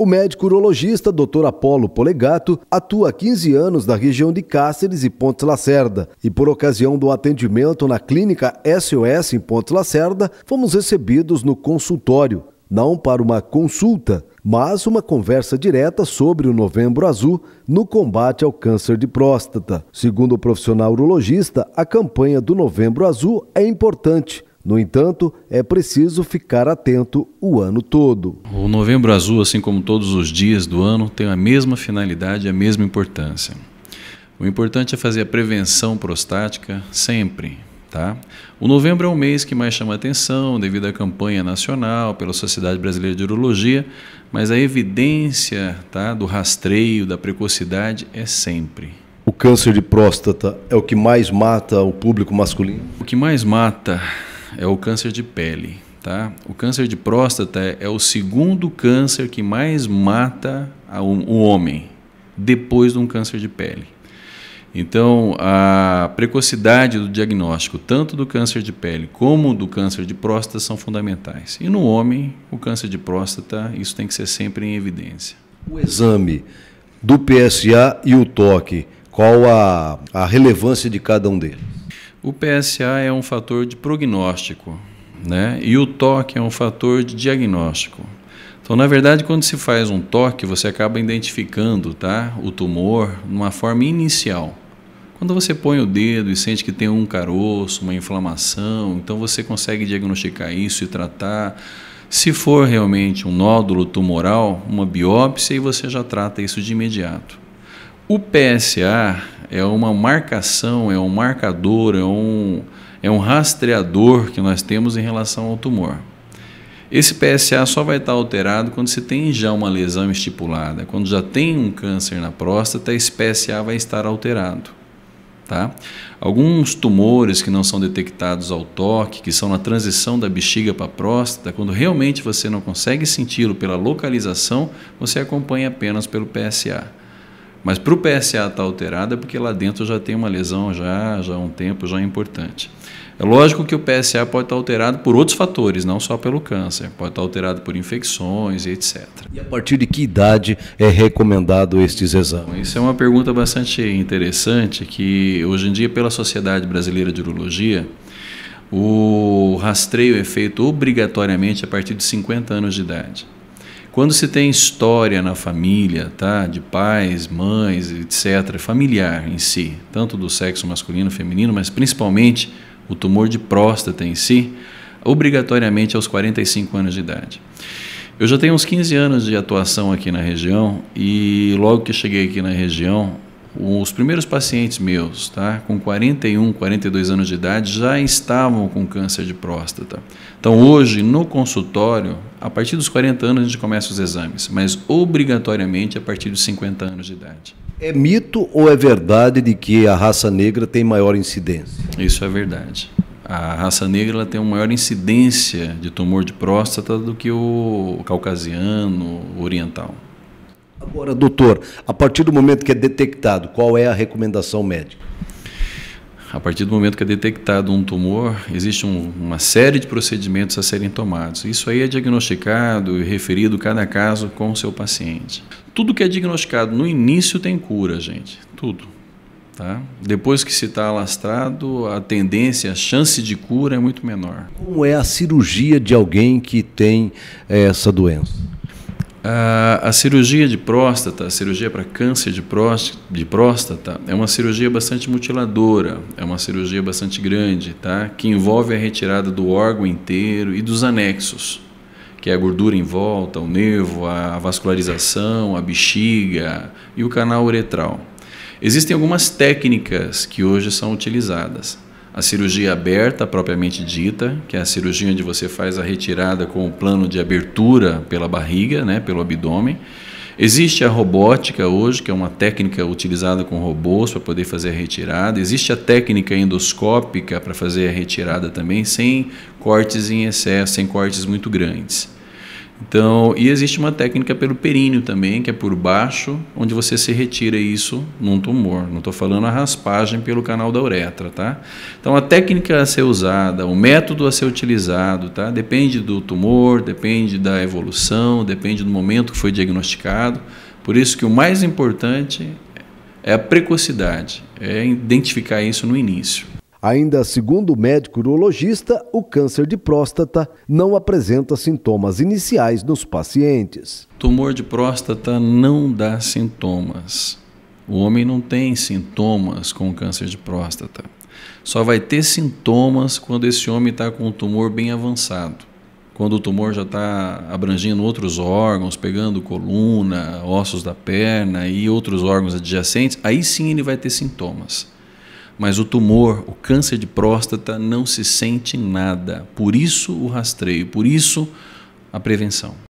O médico urologista Dr. Apolo Polegato atua há 15 anos na região de Cáceres e Pontes Lacerda e por ocasião do atendimento na clínica SOS em Pontes Lacerda, fomos recebidos no consultório, não para uma consulta, mas uma conversa direta sobre o Novembro Azul no combate ao câncer de próstata. Segundo o profissional urologista, a campanha do Novembro Azul é importante no entanto, é preciso ficar atento o ano todo. O Novembro Azul, assim como todos os dias do ano, tem a mesma finalidade e a mesma importância. O importante é fazer a prevenção prostática sempre, Tá? O novembro é o mês que mais chama atenção devido à campanha nacional pela Sociedade Brasileira de Urologia, mas a evidência tá, do rastreio, da precocidade é sempre. O câncer de próstata é o que mais mata o público masculino? O que mais mata é o câncer de pele. Tá? O câncer de próstata é o segundo câncer que mais mata o homem, depois de um câncer de pele. Então, a precocidade do diagnóstico, tanto do câncer de pele como do câncer de próstata, são fundamentais. E no homem, o câncer de próstata, isso tem que ser sempre em evidência. O exame do PSA e o toque, qual a, a relevância de cada um deles? O PSA é um fator de prognóstico, né? E o toque é um fator de diagnóstico. Então, na verdade, quando se faz um toque, você acaba identificando, tá, o tumor numa forma inicial. Quando você põe o dedo e sente que tem um caroço, uma inflamação, então você consegue diagnosticar isso e tratar. Se for realmente um nódulo tumoral, uma biópsia e você já trata isso de imediato. O PSA é uma marcação, é um marcador, é um, é um rastreador que nós temos em relação ao tumor. Esse PSA só vai estar alterado quando se tem já uma lesão estipulada. Quando já tem um câncer na próstata, esse PSA vai estar alterado. Tá? Alguns tumores que não são detectados ao toque, que são na transição da bexiga para a próstata, quando realmente você não consegue senti-lo pela localização, você acompanha apenas pelo PSA. Mas para o PSA estar tá alterado é porque lá dentro já tem uma lesão já, já há um tempo já é importante. É lógico que o PSA pode estar tá alterado por outros fatores, não só pelo câncer. Pode estar tá alterado por infecções e etc. E a partir de que idade é recomendado estes exames? Isso é uma pergunta bastante interessante que hoje em dia pela Sociedade Brasileira de Urologia o rastreio é feito obrigatoriamente a partir de 50 anos de idade. Quando se tem história na família, tá? De pais, mães, etc., familiar em si, tanto do sexo masculino, feminino, mas principalmente o tumor de próstata em si, obrigatoriamente aos 45 anos de idade. Eu já tenho uns 15 anos de atuação aqui na região e logo que cheguei aqui na região, os primeiros pacientes meus, tá, com 41, 42 anos de idade, já estavam com câncer de próstata. Então, hoje, no consultório, a partir dos 40 anos a gente começa os exames, mas obrigatoriamente a partir dos 50 anos de idade. É mito ou é verdade de que a raça negra tem maior incidência? Isso é verdade. A raça negra tem uma maior incidência de tumor de próstata do que o caucasiano, o oriental. Agora, doutor, a partir do momento que é detectado, qual é a recomendação médica? a partir do momento que é detectado um tumor, existe um, uma série de procedimentos a serem tomados. Isso aí é diagnosticado e referido cada caso com o seu paciente. Tudo que é diagnosticado no início tem cura, gente. Tudo. Tá? Depois que se está alastrado, a tendência, a chance de cura é muito menor. Como é a cirurgia de alguém que tem eh, essa doença? A, a, cirurgia de próstata, a cirurgia para câncer de próstata, de próstata, é uma cirurgia bastante mutiladora, é uma cirurgia bastante grande, tá? que envolve a retirada do órgão inteiro e dos anexos, que é a gordura em volta, o nervo, a vascularização, a bexiga e o canal uretral. Existem algumas técnicas que hoje são utilizadas a cirurgia aberta, propriamente dita, que é a cirurgia onde você faz a retirada com o plano de abertura pela barriga, né, pelo abdômen. Existe a robótica hoje, que é uma técnica utilizada com robôs para poder fazer a retirada. Existe a técnica endoscópica para fazer a retirada também, sem cortes em excesso, sem cortes muito grandes. Então, e existe uma técnica pelo períneo também, que é por baixo, onde você se retira isso num tumor. Não estou falando a raspagem pelo canal da uretra, tá? Então, a técnica a ser usada, o método a ser utilizado, tá? Depende do tumor, depende da evolução, depende do momento que foi diagnosticado. Por isso que o mais importante é a precocidade, é identificar isso no início. Ainda segundo o médico urologista, o câncer de próstata não apresenta sintomas iniciais nos pacientes. Tumor de próstata não dá sintomas. O homem não tem sintomas com câncer de próstata. Só vai ter sintomas quando esse homem está com um tumor bem avançado. Quando o tumor já está abrangindo outros órgãos, pegando coluna, ossos da perna e outros órgãos adjacentes, aí sim ele vai ter sintomas. Mas o tumor, o câncer de próstata, não se sente nada. Por isso o rastreio, por isso a prevenção.